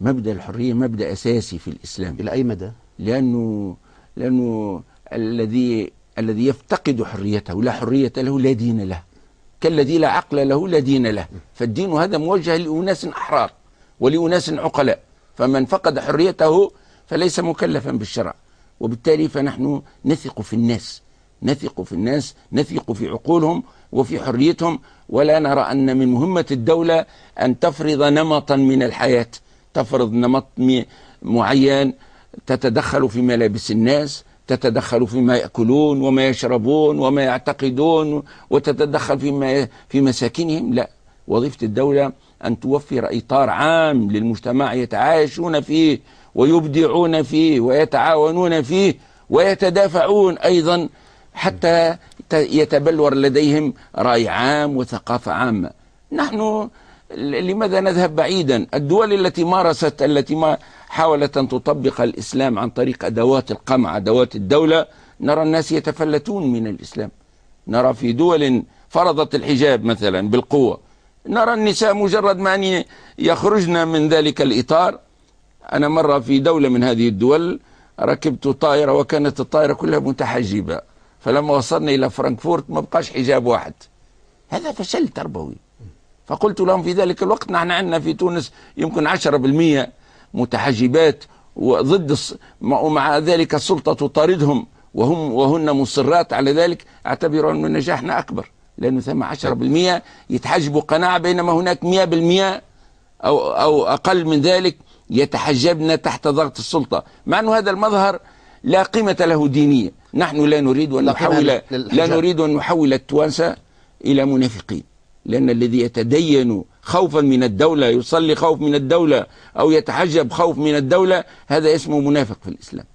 مبدأ الحرية مبدأ أساسي في الإسلام إلى أي مدى؟ لأنه لأنه الذي الذي يفتقد حريته لا حرية له لا دين له كالذي لا عقل له لا دين له فالدين هذا موجه لأناس أحرار ولأناس عقلاء فمن فقد حريته فليس مكلفا بالشرع وبالتالي فنحن نثق في الناس نثق في الناس نثق في عقولهم وفي حريتهم ولا نرى أن من مهمة الدولة أن تفرض نمطا من الحياة تفرض نمط معين تتدخل في ملابس الناس تتدخل فيما يأكلون وما يشربون وما يعتقدون وتتدخل فيما في مساكنهم لا وظيفة الدولة أن توفر إطار عام للمجتمع يتعايشون فيه ويبدعون فيه ويتعاونون فيه ويتدافعون أيضا حتى يتبلور لديهم رأي عام وثقافة عامة نحن لماذا نذهب بعيدا الدول التي مارست التي ما حاولت أن تطبق الإسلام عن طريق أدوات القمع أدوات الدولة نرى الناس يتفلتون من الإسلام نرى في دول فرضت الحجاب مثلا بالقوة نرى النساء مجرد ما أن يخرجن من ذلك الإطار أنا مرة في دولة من هذه الدول ركبت طائرة وكانت الطائرة كلها متحجبة فلما وصلنا إلى فرانكفورت ما بقاش حجاب واحد هذا فشل تربوي فقلت لهم في ذلك الوقت نحن عندنا في تونس يمكن 10% متحجبات وضد ومع ذلك السلطة تطاردهم وهم وهن مصرات على ذلك اعتبروا أن نجاحنا أكبر لأنه ثم 10% يتحجبوا قناعة بينما هناك 100% أو, أو أقل من ذلك يتحجبن تحت ضغط السلطة مع أن هذا المظهر لا قيمة له دينية نحن لا نريد أن نحول لا نريد أن نحول التوانسة إلى منافقين لأن الذي يتدين خوفا من الدولة يصلي خوف من الدولة أو يتحجب خوف من الدولة هذا اسمه منافق في الإسلام